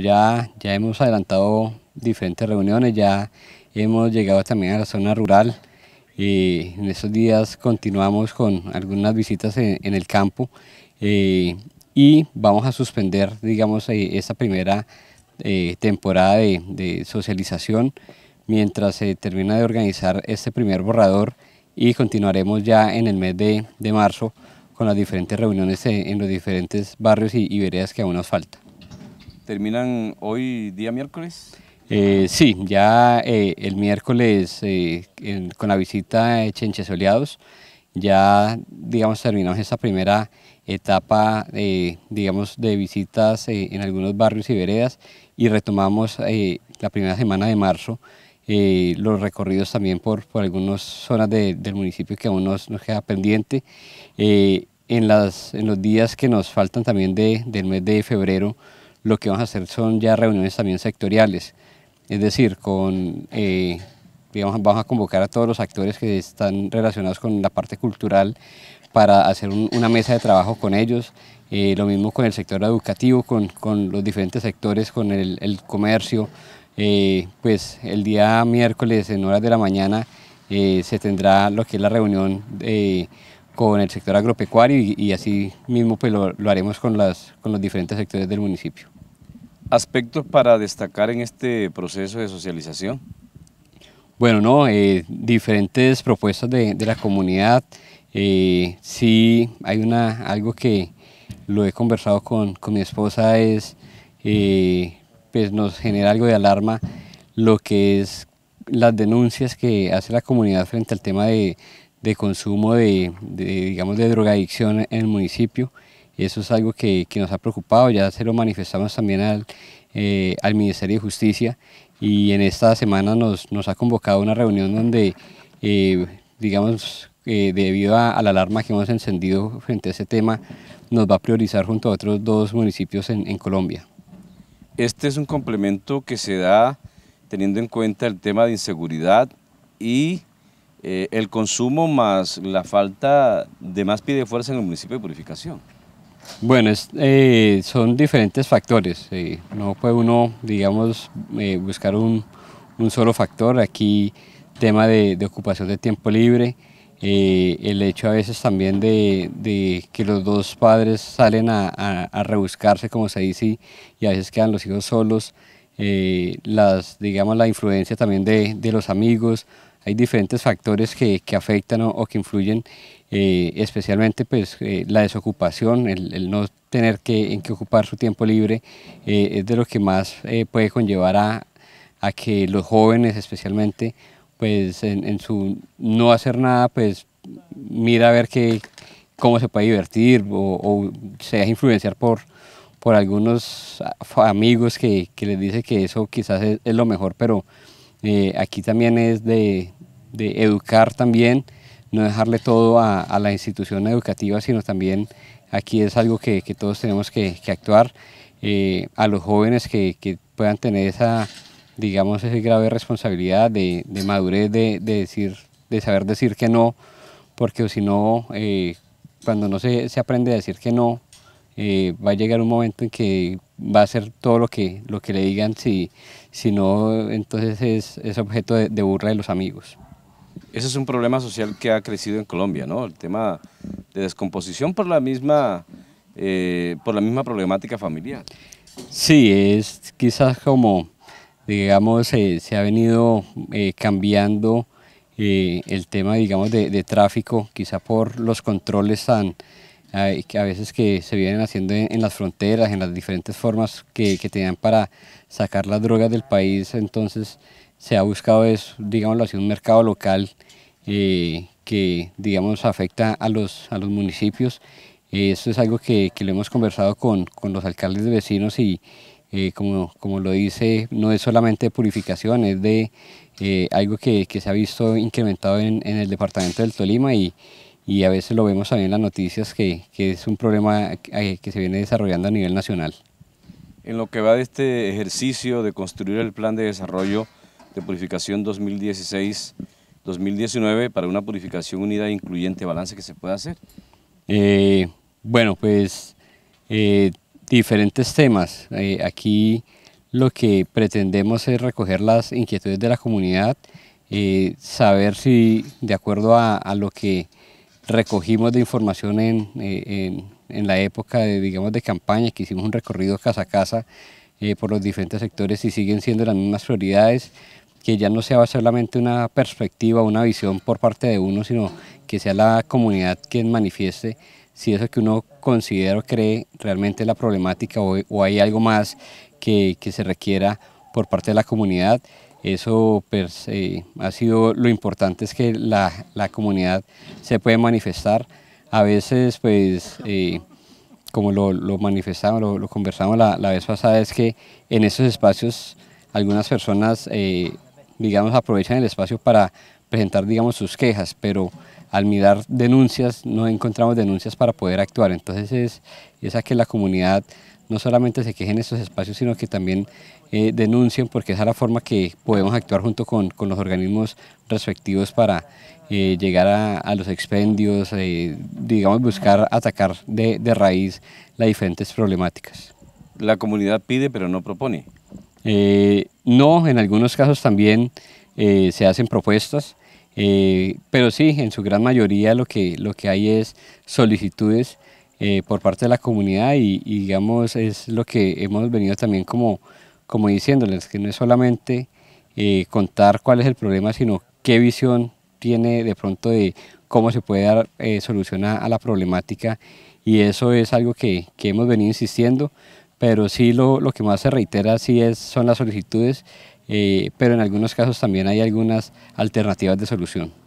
Ya, ya hemos adelantado diferentes reuniones, ya hemos llegado también a la zona rural y en estos días continuamos con algunas visitas en, el campo eh, y vamos a suspender, digamos, eh, esta primera eh, temporada de, socialización mientras se termina de organizar este primer borrador y continuaremos ya en el mes de, marzo con las diferentes reuniones en, los diferentes barrios y, y veredas que aún nos falta. ¿Terminan hoy día miércoles? Eh, sí, ya eh, el miércoles eh, con la visita de Chenche ya digamos terminamos esa primera etapa digamos de visitas en algunos barrios y veredas y retomamos la primera semana de marzo los recorridos también por, por algunas zonas del municipio que aún nos, queda pendiente. en, las, en los días que nos faltan también del mes de febrero lo que vamos a hacer son ya reuniones también sectoriales, es decir, con, eh, digamos, vamos a convocar a todos los actores que están relacionados con la parte cultural para hacer una mesa de trabajo con ellos, eh, lo mismo con el sector educativo, con, los diferentes sectores, con el, comercio, eh, pues el día miércoles en horas de la mañana se tendrá lo que es la reunión con el sector agropecuario y, así mismo pues lo, lo, haremos con, las, con los diferentes sectores del municipio aspectos para destacar en este proceso de socialización? Bueno, no, eh, diferentes propuestas de, la comunidad. Eh, sí, hay una, algo que lo he conversado con, mi esposa, es, eh, pues nos genera algo de alarma lo que es las denuncias que hace la comunidad frente al tema de, consumo de, de, digamos, de drogadicción en el municipio eso es algo que, nos ha preocupado, ya se lo manifestamos también al, eh, Ministerio de Justicia y en esta semana nos, ha convocado una reunión donde, eh, digamos, eh, debido a, la alarma que hemos encendido frente a ese tema, nos va a priorizar junto a otros dos municipios en, Colombia. Este es un complemento que se da teniendo en cuenta el tema de inseguridad y el consumo más la falta de más pie de fuerza en el municipio de Purificación. Bueno, eh, son diferentes factores. Eh, no puede uno, digamos, eh, buscar un, solo factor. Aquí tema de, ocupación de tiempo libre, el hecho a veces también de, que los dos padres salen a, rebuscarse, como se dice, y a veces quedan los hijos solos. las, digamos, la influencia también de los amigos, hay diferentes factores que, que afectan o, que influyen, eh, especialmente pues, eh, la desocupación, el, no tener que, en qué ocupar su tiempo libre, eh, es de lo que más puede conllevar a, a, que los jóvenes especialmente, pues en, su no hacer nada, pues mira a ver qué cómo se puede divertir o, o se influenciar por, por algunos ah, amigos que, que les dice que eso quizás es, es lo mejor, pero eh, aquí también es de, educar también, no dejarle todo a, la institución educativa, sino también aquí es algo que, todos tenemos que, actuar. Eh, a los jóvenes que, puedan tener esa, digamos, esa grave responsabilidad de, madurez, de, decir, de saber decir que no, porque si no, eh, cuando no se, se, aprende a decir que no, va a llegar un momento en que va a ser todo lo que, lo que le digan, si, si no, entonces es, objeto de, burla de los amigos. Ese es un problema social que ha crecido en Colombia, ¿no? El tema de descomposición por la misma, eh, por la misma problemática familiar. Sí, es quizás como, digamos, eh, se ha venido eh, cambiando el tema, digamos, de, de tráfico, quizás por los controles tan, a veces que se vienen haciendo en, las fronteras, en las diferentes formas que, tenían para sacar las drogas del país, entonces se ha buscado es, digámoslo así, un mercado local eh, que, digamos, afecta a los, a los municipios. eso esto es algo que, que lo hemos conversado con, con, los alcaldes vecinos y, eh, como, como, lo dice, no es solamente purificación, es de eh, algo que, que, se ha visto incrementado en, en el departamento del Tolima y, y a veces lo vemos también en las noticias que, es un problema eh, que se viene desarrollando a nivel nacional. En lo que va de este ejercicio de construir el plan de desarrollo de purificación 2016-2019 para una purificación unida e incluyente, balance que se pueda hacer. Eh, bueno, pues eh, diferentes temas. aquí lo que pretendemos es recoger las inquietudes de la comunidad, saber si de acuerdo a lo que recogimos de información en, eh, la época de, campaña, que hicimos un recorrido casa a casa eh, por los diferentes sectores y siguen siendo las mismas prioridades, que ya no sea solamente una perspectiva, una visión por parte de uno, sino que sea la comunidad quien manifieste si eso que uno considera o cree realmente la problemática o, hay algo más que se requiera por parte de la comunidad. Eso pues, eh, ha sido lo importante, es que la, la, comunidad se puede manifestar. A veces, pues, eh, como lo, manifestamos, lo, conversamos la, la, vez pasada, es que en esos espacios algunas personas, eh, digamos, aprovechan el espacio para presentar, digamos, sus quejas, pero al mirar denuncias no encontramos denuncias para poder actuar. Entonces es, es a que la comunidad no solamente se quejen estos espacios, sino que también eh, denuncien, porque esa es la forma que podemos actuar junto con, los organismos respectivos para eh, llegar a, los expendios, eh, digamos, buscar atacar de, raíz las diferentes problemáticas. La comunidad pide, pero no propone. no, en algunos casos también se hacen propuestas, pero sí, en su gran mayoría lo que, lo que hay es solicitudes eh, por parte de la comunidad y, digamos es lo que hemos venido también como, como diciéndoles, que no es solamente eh, contar cuál es el problema, sino qué visión tiene de pronto de cómo se puede dar eh, solución a, la problemática y eso es algo que, hemos venido insistiendo, pero sí lo, que más se reitera sí es, son las solicitudes, pero en algunos casos también hay algunas alternativas de solución.